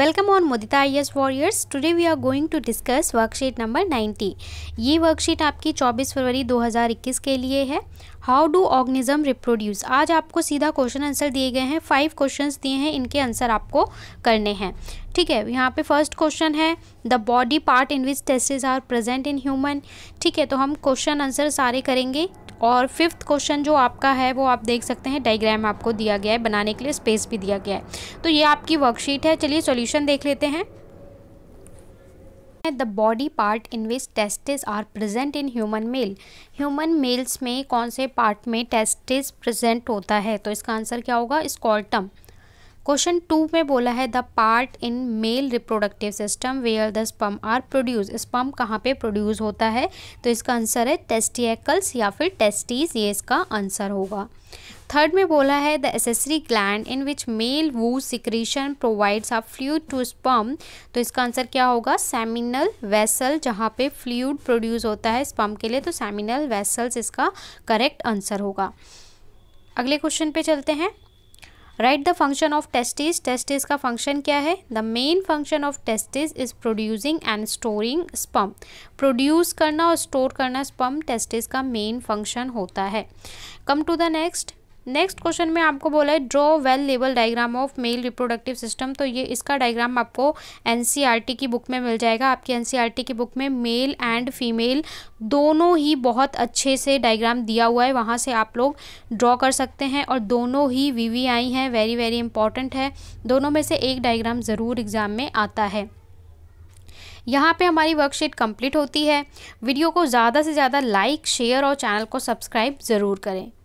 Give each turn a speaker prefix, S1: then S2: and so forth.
S1: Welcome on Mudita I S warriors Today we are going to discuss worksheet number 90. ये worksheet आपकी 24 फरवरी 2021 के लिए है हाउ डू ऑर्गेनिज्म रिप्रोड्यूस आज आपको सीधा क्वेश्चन आंसर दिए गए हैं फाइव क्वेश्चंस दिए हैं इनके आंसर आपको करने हैं ठीक है यहाँ पे फर्स्ट क्वेश्चन है the body part in which testes are present in human ठीक है तो हम क्वेश्चन आंसर सारे करेंगे और फिफ्थ क्वेश्चन जो आपका है वो आप देख सकते हैं डाइग्राम आपको दिया गया है बनाने के लिए स्पेस भी दिया गया है तो ये आपकी वर्कशीट है चलिए सॉल्यूशन देख लेते हैं the body part in which testis are present in human male human males में कौन से पार्ट में टेस्टिस प्रेजेंट होता है तो इसका आंसर क्या होगा स्कॉल्टम इस क्वेश्चन टू में बोला है the part in male reproductive system where the sperm are produce sperm कहाँ पे प्रोड्यूस होता है तो इसका आंसर है टेस्टिकल्स या फिर टेस्टीज ये इसका आंसर होगा थर्ड में बोला है the accessory gland in which male वू secretion provides a fluid to sperm तो इसका आंसर क्या होगा सेमिनल वेसल जहाँ पे फ्लूड प्रोड्यूस होता है स्पम के लिए तो सेमिनल वेसल्स इसका करेक्ट आंसर होगा अगले क्वेश्चन पे चलते हैं right the function of testis testis का फंक्शन क्या है the main function of testis is producing and storing sperm produce करना और स्टोर करना स्पम टेस्टिस का मेन फंक्शन होता है come to the next next question में आपको बोला है draw well label diagram of male reproductive system तो ये इसका डायग्राम आपको एन e की बुक में मिल जाएगा आपकी एन e की बुक में मेल एंड फीमेल दोनों ही बहुत अच्छे से डायग्राम दिया हुआ है वहाँ से आप लोग ड्रॉ कर सकते हैं और दोनों ही वी वी आई हैं वेरी वेरी इंपॉर्टेंट है दोनों में से एक डायग्राम ज़रूर एग्ज़ाम में आता है यहाँ पे हमारी वर्कशीट कंप्लीट होती है वीडियो को ज़्यादा से ज़्यादा लाइक शेयर और चैनल को सब्सक्राइब ज़रूर करें